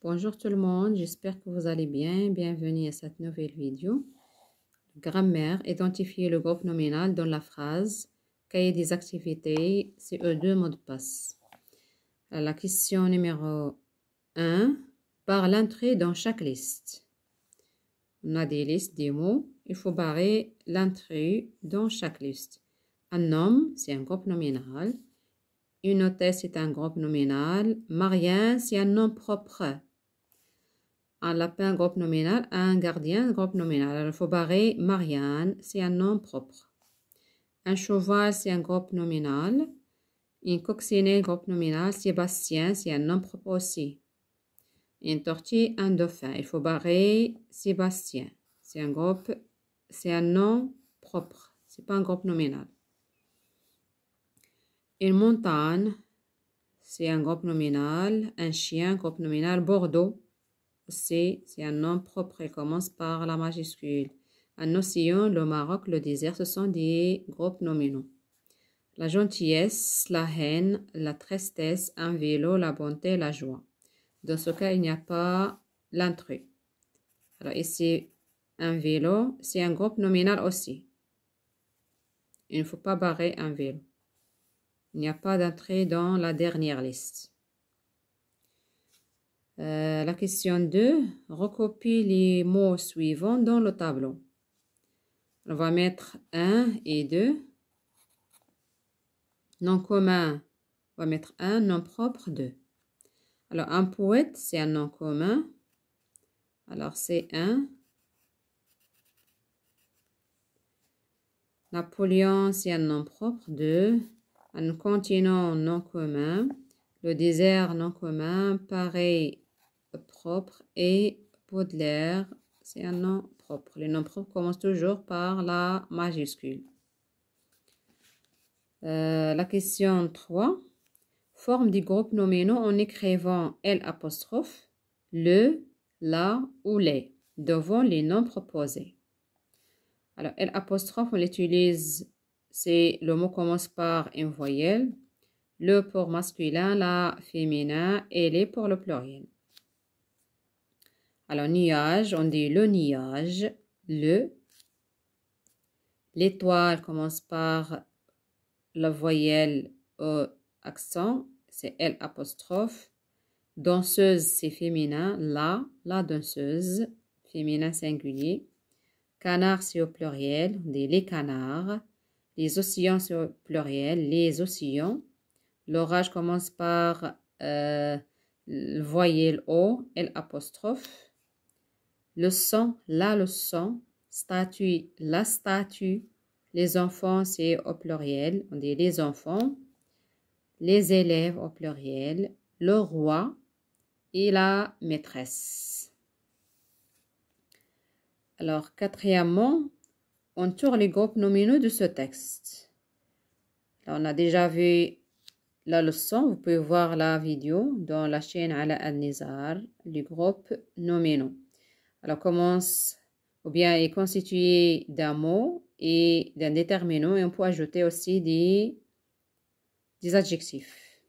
Bonjour tout le monde, j'espère que vous allez bien. Bienvenue à cette nouvelle vidéo. Grammaire, identifier le groupe nominal dans la phrase. Cahier des activités, CE2, mot de passe. Euh, la question numéro 1, par l'entrée dans chaque liste. On a des listes, des mots. Il faut barrer l'entrée dans chaque liste. Un homme, c'est un groupe nominal. Une hôtesse, c'est un groupe nominal. Marien, c'est un nom propre un lapin groupe nominal, un gardien groupe nominal. Alors, il faut barrer Marianne, c'est un nom propre. Un cheval, c'est un groupe nominal. Une coccinelle, groupe nominal. Sébastien, c'est un nom propre aussi. Une tortue, un dauphin. Il faut barrer Sébastien. C'est un groupe, c'est un nom propre. C'est pas un groupe nominal. Une montagne, c'est un groupe nominal. Un chien, groupe nominal. Bordeaux, c'est un nom propre, et commence par la majuscule. Un océan, le Maroc, le désert, ce sont des groupes nominaux. La gentillesse, la haine, la tristesse, un vélo, la bonté, la joie. Dans ce cas, il n'y a pas l'intrus. Alors ici, un vélo, c'est un groupe nominal aussi. Il ne faut pas barrer un vélo. Il n'y a pas d'entrée dans la dernière liste. Euh, la question 2, recopie les mots suivants dans le tableau. On va mettre 1 et 2. Nom commun, on va mettre 1, nom propre 2. Alors, un poète, c'est un nom commun. Alors, c'est 1. Napoléon, c'est un nom propre 2. Un continent, nom commun. Le désert, nom commun. Pareil, propre et Baudelaire, c'est un nom propre. Les noms propres commencent toujours par la majuscule. Euh, la question 3. Forme du groupe nominaux en écrivant L le, la ou les devant les noms proposés. Alors, L on l'utilise, c'est le mot commence par une voyelle, le pour masculin, la féminin et les pour le pluriel. Alors, nuage, on dit le nuage, le. L'étoile commence par la voyelle au e accent, c'est L apostrophe. Danseuse, c'est féminin, la, la danseuse, féminin singulier. Canard, c'est au pluriel, on dit les canards. Les océans, c'est au pluriel, les océans. L'orage commence par la euh, le voyelle O, L apostrophe le son, la leçon, statue, la statue, les enfants, c'est au pluriel, on dit les enfants, les élèves au pluriel, le roi et la maîtresse. Alors, quatrièmement, on tourne les groupes nominaux de ce texte. on a déjà vu la leçon, vous pouvez voir la vidéo dans la chaîne Al-Nizar, du groupe nominaux. Alors commence ou bien est constitué d'un mot et d'un déterminant et on peut ajouter aussi des, des adjectifs.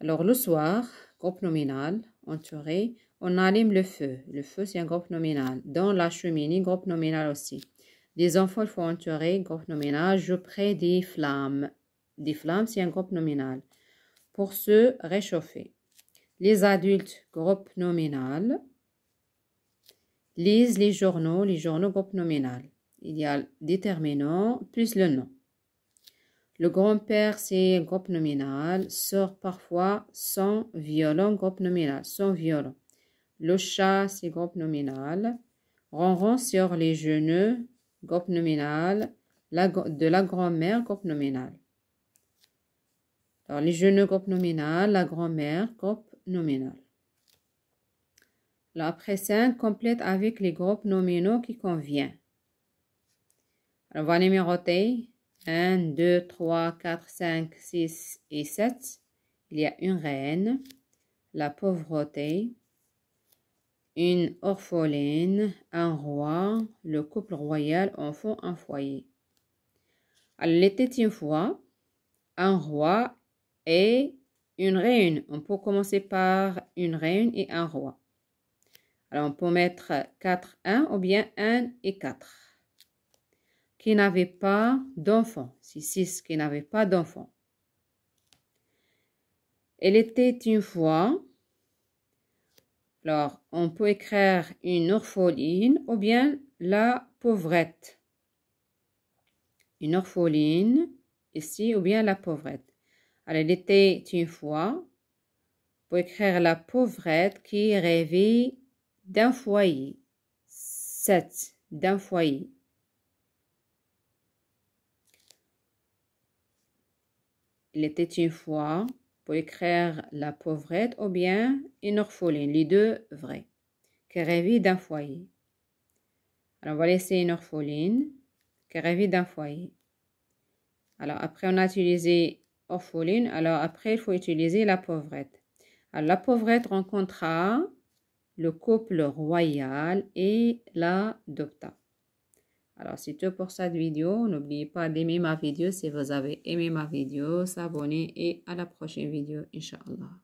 Alors le soir, groupe nominal, entouré, on allume le feu. Le feu, c'est un groupe nominal. Dans la cheminée, groupe nominal aussi. Des enfants, il faut entourer, groupe nominal. Je prends des flammes. Des flammes, c'est un groupe nominal. Pour se réchauffer. Les adultes, groupe nominal lisent les journaux, les journaux groupe nominal. Il y a le déterminant plus le nom. Le grand-père, c'est groupe nominal. sort parfois, sans violon, groupe nominal, sans violon. Le chat, c'est groupe nominal. Ronron sur les genoux, groupe nominal. La, de la grand-mère, groupe nominal. Alors, les genoux, groupe nominal. La grand-mère, groupe nominal. La précède complète avec les groupes nominaux qui convient. On va numéroter 1, 2, 3, 4, 5, 6 et 7. Il y a une reine, la pauvreté, une orpheline, un roi, le couple royal en font un foyer. Alors, les était une fois un roi et une reine. On peut commencer par une reine et un roi. Alors, on peut mettre 4, 1 ou bien 1 et 4. Qui n'avait pas d'enfant. si 6 qui n'avait pas d'enfant. Elle était une fois. Alors, on peut écrire une orpheline ou bien la pauvrette. Une orpheline, ici, ou bien la pauvrette. Alors, elle était une fois. On peut écrire la pauvrette qui rêvait d'un foyer. 7. D'un foyer. Il était une fois pour écrire la pauvrette ou bien une orpheline, les deux vrais, qui d'un foyer. Alors, on va laisser une orpheline qui d'un foyer. Alors, après, on a utilisé orpheline. Alors, après, il faut utiliser la pauvrette. Alors, la pauvrette rencontra le couple royal et la docta. Alors, c'est tout pour cette vidéo. N'oubliez pas d'aimer ma vidéo si vous avez aimé ma vidéo, s'abonner et à la prochaine vidéo, Inch'Allah.